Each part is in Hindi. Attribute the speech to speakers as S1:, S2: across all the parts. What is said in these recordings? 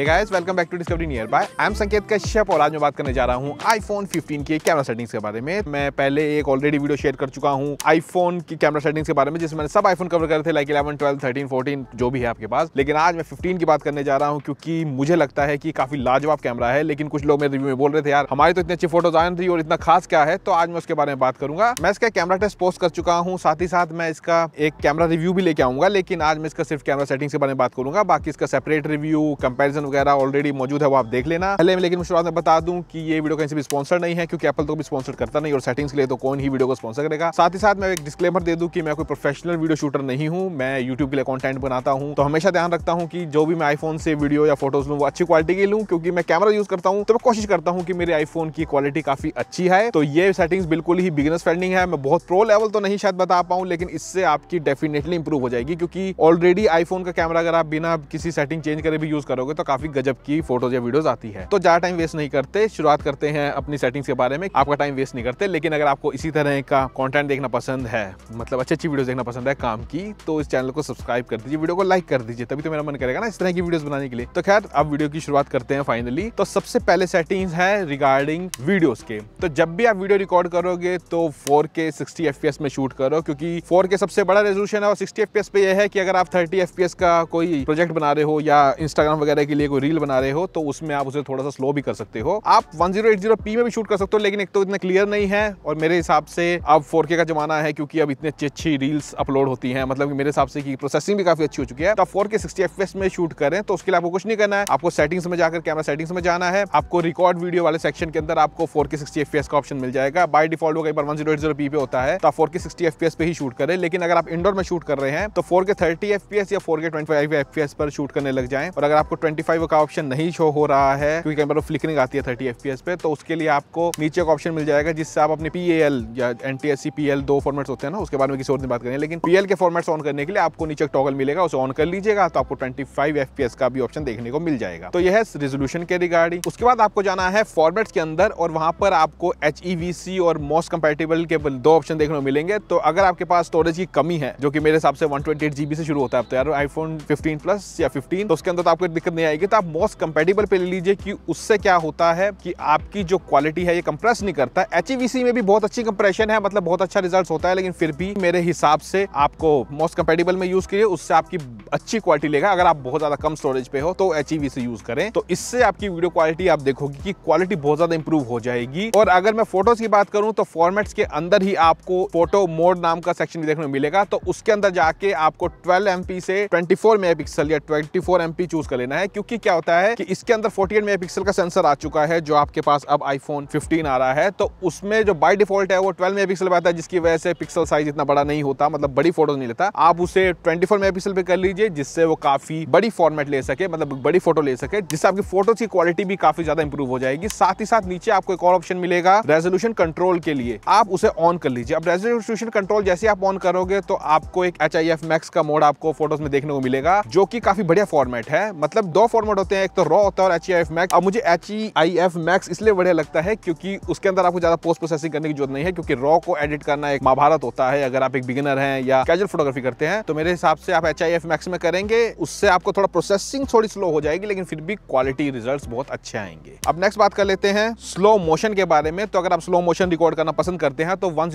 S1: Hey guys, welcome back to Discovery Nearby. I am Sanket Kashyap और आज मैं बात करने जा रहा हूँ iPhone 15 के कैमरा सेटिंग्स के बारे में मैं पहले एक ऑलरेडी वीडियो शेयर कर चुका हूँ आईफोन की कैमरा सेटिंग्स के बारे में जिसमें मैंने सब आईफोन कवर करे थे like eleven twelve thirteen fourteen जो भी है आपके पास लेकिन आज मैं फिफ्टीन की बात करने जा रहा हूँ क्योंकि मुझे लगता है कि काफी लाजवाब कैमरा है लेकिन कुछ लोग मेरे रिव्यू में बोल रहे थे यार हमारे तो इतने अच्छे फोटोज आए थी और इतना खास क्या है तो आज मैं उसके बारे में बात करूंगा मैं इसका कैमरा टेस्ट पोस्ट कर चुका हूँ साथ ही साथ मैं इसका एक कैमरा रिव्यू भी लेके आऊंगा लेकिन आज मैं इसका सिर्फ कैमरा सेटिंग्स के बारे में बात करूंगा बाकी इसका सेपरेट रिव्यू कंपेरिजन वगैरह ऑलरेडी मौजूद है वो आप देख लेना पहले मैं लेकिन शुरुआत में बता दूं कि ये वीडियो कहीं से भी स्पॉन्सर नहीं है क्योंकि एप्पल तो भी स्पॉन्सर करता नहीं और सेटिंग्स के लिए तो कौन ही वीडियो को स्पॉन्सर करेगा साथ ही साथ मैं एक डिस्क्लेमर दे दूं कि मैं कोई प्रोफेशनल वीडियो शूटर नहीं हूँ मैं यूट्यूब के लिए कॉन्टेंट बनाता हूँ तो हमेशा ध्यान रखता हूँ कि जो भी मैं आईफोन से वीडियो या फोटोज लूँ वो अच्छी क्वालिटी की लूँ क्योंकि मैं कैमरा यूज करता हूँ तो मैं कोशिश करता हूँ कि मेरे आईफोन की क्वालिटी काफी अच्छी है तो ये सेटिंग्स बिल्कुल ही बिगनेस फ्रेंडिंग है मैं बहुत प्रो लेवल तो नहीं शायद बता पाऊँ लेकिन इससे आपकी डेफिनेटली इंप्रूव हो जाएगी क्योंकि ऑलरेडी आईफोन का कैमरा अगर आप बिना किसी सेटिंग चेंज करे भी यूज करोगे तो काफी गजब की फोटोज या वीडियोज आती है तो ज्यादा टाइम वेस्ट नहीं करते शुरुआत करते हैं अपनी सेटिंग्स के बारे में आपका टाइम वेस्ट नहीं करते लेकिन अगर आपको इसी तरह का कॉन्टेंट देखना पसंद है मतलब अच्छी अच्छी वीडियो देखना पसंद है काम की तो इस चैनल को सब्सक्राइब कर दीजिए वीडियो को लाइक कर दीजिए तभी तो मेरा मन करेगा ना इस तरह की वीडियो बनाने के लिए तो खैर अब वीडियो की शुरुआत करते हैं फाइनली तो सबसे पहले सेटिंग्स है रिगार्डिंग वीडियोस के तो जब भी आप वीडियो रिकॉर्ड करोगे तो 4K 60 FPS में शूट करो क्योंकि 4K सबसे बड़ा रेजोल्यूशन है और 60 पे यह है कि अगर आप 30 FPS का कोई प्रोजेक्ट बना रहे हो या इंस्टाग्राम वगैरह के लिए कोई रील बना रहे हो तो उसमें आप उसे थोड़ा सा स्लो भी कर सकते हो आप 1080p में भी शूट कर सकते हो लेकिन एक तो इतना क्लियर नहीं है और मेरे हिसाब से अब 4K का जमाना है क्योंकि अब इतनी अच्छी अच्छी रील्स अपलोड होती है मतलब कि मेरे हिसाब से की प्रोसेसिंग भी काफी अच्छी हो चुकी है तो फोर के सिक्सटी में शूट करें तो उसके लिए आपको कुछ नहीं करना है आपको सेटिंग्स में जाकर कैमरा सेटिंग्स में जाना है आपको रिकॉर्ड वीडियो वाले सेक्शन के अंदर आपको फोर के सिक्सटी का ऑप्शन मिल जाएगा बाय डिफॉल्ट वो कई बार वन पे होता है तो आप फोर के सिक्सटी पे ही शूट करें लेकिन अगर आप इंडोर में शूट कर रहे हैं तो फोर के थर्टी एफ या फोर के ट्वेंटी पर शूट करने लग जाए और अगर आपको ट्वेंटी फाइव का ऑप्शन नहीं शो हो रहा है क्योंकि कई बार फ्लिकरिंग आती है थर्टी एफ पे तो उसके लिए आपको नीचे का ऑप्शन मिल जाएगा जिससे आप अपने पी एल या N T S C P L दो फॉर्मेट्स होते हैं ना उसके बारे में किसी और बात करें लेकिन पी एल के फॉर्मेट्स ऑन करने के लिए आपको नीचे टॉगल मिलेगा उसे ऑन कर लीजिएगा तो आपको twenty five F P S का भी ऑप्शन देखने को मिल जाएगा तो यह रेजोल्यूशन के रिगार्डिंग उसके बाद आपको जाना है फॉर्मेट्स के अंदर और वहां पर आपको एच e और मोस्ट कंपेटेबल के दो ऑप्शन देखने को मिलेंगे तो अगर आपके पास स्टोरेज की कमी है जो कि मेरे हिसाब से वन ट्वेंटी एट जीबी से शुरू होता है तो यार आईफोन फिफ्टीन प्लस या फिफ्टीन तो उसके अंदर तो आपको दिक्कत नहीं आएगी लेंगे तो आप मोस्ट कंपेटेबल पे ले लीजिए कि उससे क्या होता है कि आपकी जो क्वालिटी है ये कंप्रेस नहीं करता एच e में भी बहुत अच्छी कंप्रेशन है मतलब बहुत अच्छा रिजल्ट होता है लेकिन फिर भी मेरे हिसाब से आपको मोस्ट कंपेटेबल में यूज करिए उससे आपकी अच्छी क्वालिटी लेगा अगर आप बहुत ज्यादा कम स्टोरेज पे हो तो एच यूज e करें तो इससे आपकी वीडियो क्वालिटी आप देखोगे की क्वालिटी बहुत ज्यादा इंप्रूव हो जाएगी और अगर मैं फोटोज की बात करूं तो फॉर्मेट्स के अंदर ही आपको फोटो मोड नाम का सेक्शन देखने को मिलेगा तो उसके अंदर जाके आपको ट्वेल्व एमपी से ट्वेंटी फोर या ट्वेंटी फोर चूज कर लेना है क्योंकि जबकि क्या होता है कि इसके अंदर 48 मेगापिक्सल का सेंसर आ चुका है जो आपके पास अब आईफोन 15 आ रहा है तो उसमें जो बाई डिफॉल्ट है वो 12 मेगापिक्सल पिक्सल आता है जिसकी वजह से पिक्सल साइज इतना बड़ा नहीं होता मतलब बड़ी फोटो नहीं लेता आप उसे ट्वेंटी फोर पे कर लीजिए जिससे वो काफी बड़ी फॉर्मेट ले सके मतलब बड़ी फोटो ले सके जिससे आपकी फोटो की क्वालिटी भी काफी ज्यादा इंप्रूव हो जाएगी साथ ही साथ नीचे आपको एक और ऑप्शन मिलेगा रेजोल्यूशन कंट्रोल के लिए आप उसे ऑन कर लीजिए अब रेजोल्यूशन कंट्रोल जैसे आप ऑन करोगे तो आपको एक एच मैक्स का मोड आपको फोटोज में देखने को मिलेगा जो की काफी बढ़िया फॉर्मेट है मतलब दो फॉर्मेट होते हैं एक तो रॉ होता है और एच आई एफ मैक्स अब मुझे H E I F max इसलिए बढ़िया लगता है क्योंकि उसके अंदर आपको ज्यादा पोस्ट प्रोसेसिंग करने की जरूरत नहीं है क्योंकि रॉ को एडिट करना एक महाभारत होता है अगर आप एक बिगिनर हैं या कैजुअल फोटोग्राफी करते हैं तो मेरे हिसाब से आप एच आई एफ मैक्स में करेंगे उससे आपको थोड़ा प्रोसेसिंग थोड़ी स्लो हो जाएगी लेकिन फिर भी क्वालिटी रिजल्ट बहुत अच्छे आएंगे अब नेक्स्ट बात कर लेते हैं स्लो मोशन के बारे में तो अगर आप स्लो मोशन रिकॉर्ड करना पसंद करते हैं तो वन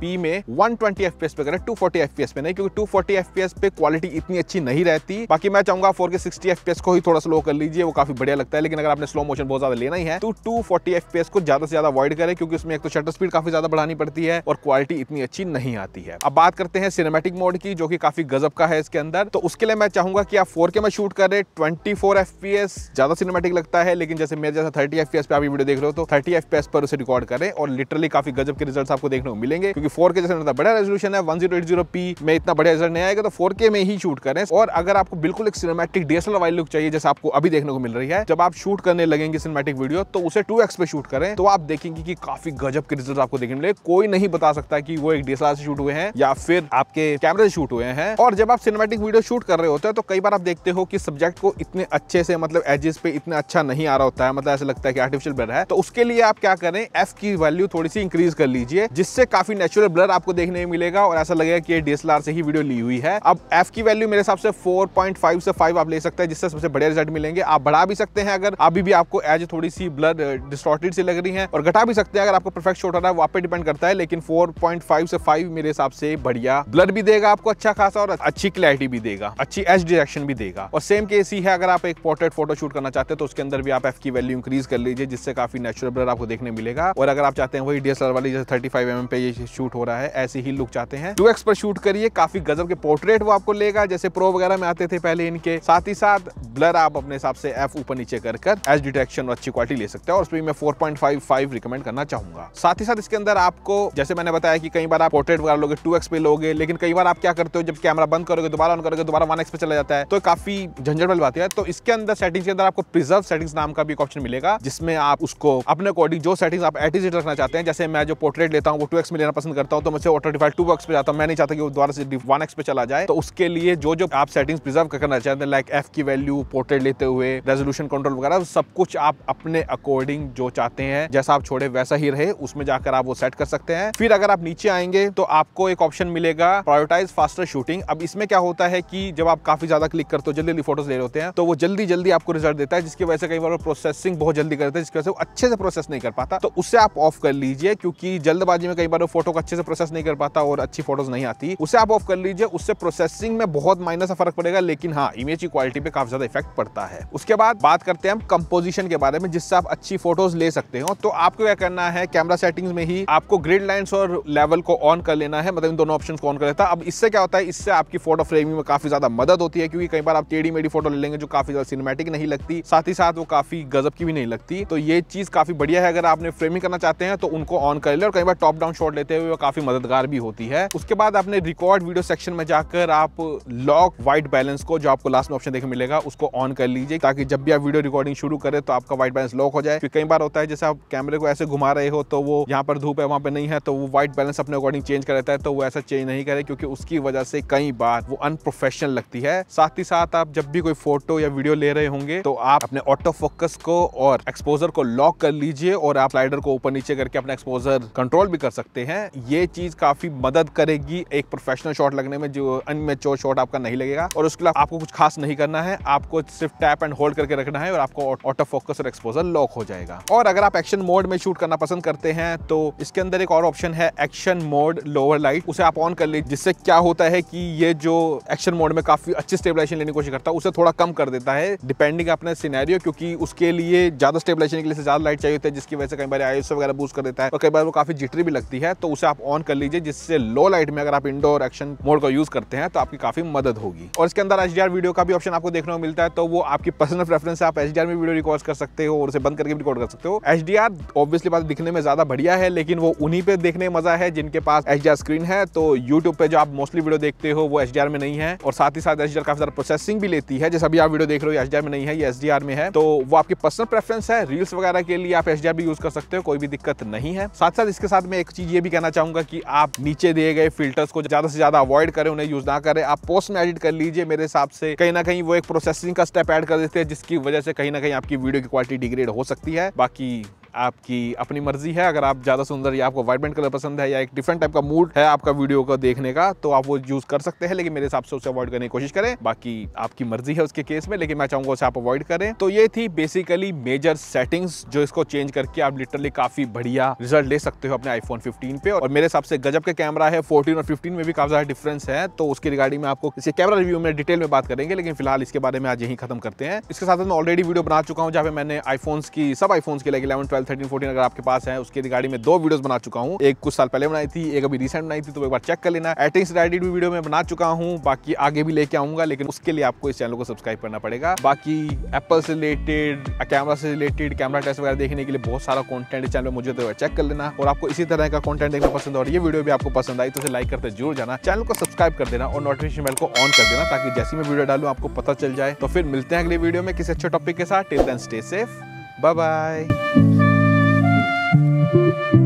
S1: पी में one twenty F P S पे करें two forty F P S पे नहीं क्योंकि two forty F P S पे क्वालिटी इतनी अच्छी नहीं रहती बाकी मैं चाहूंगा फोर के सिक्सटी एफ पी एस को ही थोड़ा स्लो कर लीजिए वो काफी बढ़िया लगता है लेकिन अगर आपने स्लो मोशन बहुत ज्यादा लेना ही है तो टू फोर्टी को ज्यादा से ज्यादा अवॉइड करें क्योंकि उसमें एक तो शटर स्पीड काफी ज्यादा बढ़ानी पड़ती है और क्वालिटी इतनी अच्छी नहीं आती है अब बात करते हैं सिनेमेटिक मोड की जो कि काफी गजब का है इसके अंदर तो उसके लिए मैं चाहूंगा कि आप फोर में शूट करें ट्वेंटी फोर ज्यादा सिनेमेटिक लगता है लेकिन जैसे मेरे जैसा थर्टी एफ पे आप वीडियो देख रहे हो तो थर्टी एफ पर उसे रिकॉर्ड करें और लिटरली काफी गजब के रिजल्ट आपको देखने को मिलेंगे क्योंकि फोर के जैसे बड़ा रेजोल्यूशन है वन में इतना बढ़िया रिजल्ट नहीं आएगा तो फोर के में ही शूट करें और अगर आपको बिल्कुल एक सिनेमेटिक डीएसएल वाइल लुक चाहिए जैसे आपको अभी देखने को मिल रही है जब आप शूट करने लगेंगे सिनेमेटिक वीडियो तो उसे टू पे शूट करें तो आप देखेंगे कि काफी गजब के रिजल्ट आपको देखने मिले कोई नहीं बता सकता कि वो एक डीएसएलआर से शूट हुए हैं या फिर आपके कैमरे से शूट हुए हैं और जब आप सिनेमेटिक वीडियो शूट कर रहे होते हैं तो कई बार आप देखते हो कि सब्जेक्ट को इतने अच्छे से मतलब एजेस पे इतना अच्छा नहीं आ रहा होता है मतलब ऐसा लगता है कि आर्टिफिशियल ब्लर है तो उसके लिए आप क्या करें एफ की वैल्यू थोड़ी सी इंक्रीज कर लीजिए जिससे काफी नेचुरल ब्लर आपको देखने में मिलेगा और ऐसा लगेगा कि डीएसएलआर से ही वीडियो ली हुई है अब एफ की वैल्यू मेरे हिसाब से फोर से फाइव आप ले सकते हैं जिससे सबसे बढ़िया रिजल्ट मिलेंगे आप बढ़ा भी सकते हैं अगर अभी भी आपको एज थोड़ी सी ब्लड डिस्टॉर्टेड सी लग रही है और घटा भी सकते हैं अगर आपको परफेक्ट शॉट आ रहा है वो पे डिपेंड करता है लेकिन 4.5 से 5 मेरे हिसाब से बढ़िया ब्लड भी देगा आपको अच्छा खासा और अच्छी क्लैरिटी भी देगा अच्छी एच डिरेक्शन भी देगा और सेम केस ही है अगर आप एक पोर्ट्रेट फोटो शूट करना चाहते हैं तो उसके अंदर भी आप एफ की वैल्यू इंक्रीज कर लीजिए जिससे काफी नेचुरल ब्लर आपको देखने मिलेगा और अगर आप चाहते हैं वही डीएसएल वाली जैसे थर्टी फाइव एम पे शूट हो रहा है ऐसे ही लुक चाहते हैं टू एक्स पर शूट करिए काफी गजब के पोर्ट्रेट वो आपको लेगा जैसे प्रो वगैरह में आते थे पहले इनके साथ ही साथ ब्लर आप अपने हिसाब से एफ ऊपर नीचे कर कर एच डिटेक्शन अच्छी क्वालिटी ले सकते हैं और उसमें मैं फाइव रिकमेंड करना चाहूंगा साथ ही साथ इसके अंदर आपको जैसे मैंने बताया कि कई बार आप पोर्ट्रेट वगैरह लोगे टू एक्स पे लोगे लेकिन कई बार आप क्या करते हो जब कैमरा बंद करोगे दोबारा ऑन करोगे दोबारा वन एक्स पे चला जाता है तो काफी झंझट वाली बात है तो इसके अंदर सेटिंग्स के अंदर आपको प्रिजर्व सेटिंग्स नाम का भी ऑप्शन मिलेगा जिसमें आप उसको अपने अकॉर्डिंग जो सेटिंग्स आप एट रखना चाहते हैं जैसे मैं जो पोर्ट्रेट लेता हूँ वो टू में लेना पसंद करता हूँ तो मुझे ऑटो डिफाइल टू एक्स पे जाता हूँ मैं नहीं चाहता कि वो दोबारा से वन पे चला जाए तो उसके लिए जो जो आप सेटिंग्स प्रिजर्व करना चाहते हैं लाइक एफ की वैल्यू पोर्ट्रेट लेते हुए रेजोल्यूशन कंट्रोल वगैरह सब कुछ आप अपने अकॉर्डिंग जो चाहते हैं जैसा आप छोड़े वैसा ही रहे उसमें जाकर आप वो सेट कर सकते हैं फिर अगर आप नीचे आएंगे तो आपको एक ऑप्शन मिलेगा प्रायोरिटाइज फास्टर शूटिंग अब इसमें क्या होता है कि जब आप काफी ज्यादा क्लिक करते हो जल्दी जल्दी फोटोज ले होते हैं तो वो जल्दी जल्दी आपको रिजल्ट देता है जिसकी वजह से कई बार प्रोसेसिंग बहुत जल्दी करते हैं जिसकी वजह से अच्छे से प्रोसेस नहीं कर पाता तो उससे आप ऑफ कर लीजिए क्योंकि जल्दबाजी में कई बार वो फोटो को अच्छे से प्रोसेस नहीं कर पाता और अच्छी फोटोज नहीं आती उसे आप ऑफ कर लीजिए उससे प्रोसेसिंग में बहुत माइनस फर्क पड़ेगा लेकिन हाँ इमेज की क्वालिटी पे काफी ज्यादा इफेक्ट फर्क पड़ता है उसके बाद बात करते हैं हम कंपोजिशन के बारे में जिससे आप अच्छी फोटोज ले सकते हो तो आपको क्या करना है कैमरा सेटिंग्स में ही आपको ग्रिड लाइन्स और लेवल को ऑन कर लेना है मतलब इन दोनों ऑप्शन को ऑन कर लेता अब इससे क्या होता है इससे आपकी फोटो फ्रेमिंग में काफी ज्यादा मदद होती है क्योंकि कई बार आप टेढ़ी मेढ़ी फोटो ले लेंगे जो काफी ज्यादा सिनेमेटिक नहीं लगती साथ ही साथ वो काफी गजब की भी नहीं लगती तो ये चीज काफी बढ़िया है अगर आपने फ्रेमिंग करना चाहते हैं तो उनको ऑन कर ले और कई बार टॉप डाउन शॉट लेते हुए काफी मददगार भी होती है उसके बाद आपने रिकॉर्ड वीडियो सेक्शन में जाकर आप लॉक व्हाइट बैलेंस को जो आपको लास्ट में ऑप्शन देखने मिलेगा उसको ऑन कर लीजिए ताकि जब भी आप वीडियो रिकॉर्डिंग शुरू करें तो आपका व्हाइट बैलेंस लॉक हो जाए फिर कई बार होता है जैसे आप कैमरे को ऐसे घुमा रहे हो तो वो यहाँ पर धूप है वहाँ पे नहीं है तो वो व्हाइट बैलेंस अपने अकॉर्डिंग चेंज कर रहता है तो वो ऐसा चेंज नहीं करे क्योंकि उसकी वजह से कई बार वो अनप्रोफेशनल लगती है साथ ही साथ आप जब भी कोई फोटो या वीडियो ले रहे होंगे तो आप अपने ऑटो फोकस को और एक्सपोजर को लॉक कर लीजिए और आप स्लाइडर को ऊपर नीचे करके अपना एक्सपोजर कंट्रोल भी कर सकते हैं ये चीज काफी मदद करेगी एक प्रोफेशनल शॉट लगने में जो अनमेच्योर शॉट आपका नहीं लगेगा और उसके लिए आपको कुछ खास नहीं करना है आपको सिर्फ टैप एंड होल्ड करके रखना है और आपको ऑटो फोकस और एक्सपोजर लॉक हो जाएगा और अगर आप एक्शन मोड में शूट करना पसंद करते हैं तो इसके अंदर एक और ऑप्शन है एक्शन मोड लोअर लाइट उसे आप ऑन कर लीजिए जिससे क्या होता है कि ये जो एक्शन मोड में काफी अच्छी स्टेबलाइजेशन लेने की कोशिश करता है उसे थोड़ा कम कर देता है डिपेंडिंग अपने सिनेरियो क्योंकि उसके लिए ज्यादा स्टेबलाइजेशन के लिए ज्यादा लाइट चाहिए होती है जिसकी वजह से कई बार आई वगैरह बूस्ट कर देता है और कई बार वो काफी जिटरी भी लगती है तो उसे आप ऑन कर लीजिए जिससे लो लाइट में अगर आप इंडोर एक्शन मोड का यूज करते हैं तो आपकी काफी मदद होगी और इसके अंदर एच वीडियो का भी ऑप्शन आपको देखने को मिलता है तो वो आपकी पर्सनल प्रेफरेंस है आप एच में वीडियो रिकॉर्ड कर सकते हो और उसे बंद करके भी रिकॉर्ड कर सकते हो एच डी ऑब्वियसली बात दिखने में ज़्यादा बढ़िया है लेकिन वो उन्हीं पे देखने मज़ा है जिनके पास एच स्क्रीन है तो यूट्यूब पे जो आप मोस्टली वीडियो देखते हो वो एच में नहीं है और साथ ही साथ एच काफ़ी ज्यादा प्रोसेसिंग भी लेती है जैसे भी आप वीडियो देख रहे हो एच में नहीं है ये एच में है तो वो आपकी पर्सनल प्रेफरेंस है रील्स वगैरह के लिए आप एच भी यूज़ कर सकते हो कोई भी दिक्कत नहीं है साथ साथ इसके साथ मैं एक चीज़ ये भी कहना चाहूंगा कि आप नीचे दिए गए फिल्टर्स को ज़्यादा से ज़्यादा अवॉइड करें उन्हें यूज़ ना करें आप पोस्ट में एडिट कर लीजिए मेरे हिसाब से कहीं ना कहीं वो एक प्रोसेसिंग का का स्टेप ऐड कर देते हैं जिसकी वजह से कहीं ना कहीं आपकी वीडियो की क्वालिटी डिग्रेड हो सकती है बाकी आपकी अपनी मर्जी है अगर आप ज़्यादा सुंदर या आपको वाइब्रेंट कलर पसंद है या एक डिफरेंट टाइप का मूड है आपका वीडियो को देखने का तो आप वो यूज़ कर सकते हैं लेकिन मेरे हिसाब से उसे अवॉइड करने की कोशिश करें बाकी आपकी मर्जी है उसके केस में लेकिन मैं चाहूँगा उसे आप अवॉइड करें तो ये थी बेसिकली मेजर सेटिंग्स जो इसको चेंज करके आप लिटरली काफ़ी बढ़िया रिजल्ट ले सकते हो अपने आईफोन फिफ्टीन पे और मेरे हिसाब से गजब का कैमरा है फोर्टीन और फिफ्टीन में भी काफ़ी ज़्यादा डिफरेंस है तो उसकी रिगार्डिंग में आपको इसके कैमरा रिव्यू में डिटेल में बात करेंगे लेकिन फिलहाल इसके बारे में आज यही खत्म करते हैं इसके साथ मैं ऑलरेडी वीडियो बना चुका हूँ जहाँ पे मैंने आईफोन्स की सब आईफोन्स के लिए eleven twelve twelve thirteen fourteen अगर आपके पास है उसके रिगार्डिंग में दो वीडियोस बना चुका हूँ एक कुछ साल पहले बनाई थी एक अभी रिसेंट बनाई थी तो एक बार चेक कर लेना एटिंग रिलेटेड वीडियो में बना चुका हूँ बाकी आगे भी लेके आऊंगा लेकिन उसके लिए आपको इस चैनल को सब्सक्राइब करना पड़ेगा बाकी एप्पल से रिलेटेड कैमरा से रिलेटेड कैमरा टेस्ट वगैरह देखने के लिए बहुत सारा कॉन्टेंट चैनल में मुझे तो चेक कर लेना और आपको इसी तरह का कॉन्टेंट देखना पसंद और ये वीडियो भी आपको पसंद आई तो उसे लाइक करते जरूर जाना चैनल को सब्सक्राइब कर देना और नोटिफिकेशन बेल को ऑन कर देना ताकि जैसी मैं वीडियो डालू आपको पता चल जाए तो फिर मिलते हैं अगले वीडियो में किसी अच्छे टॉपिक के साथ till then stay safe bye bye thank you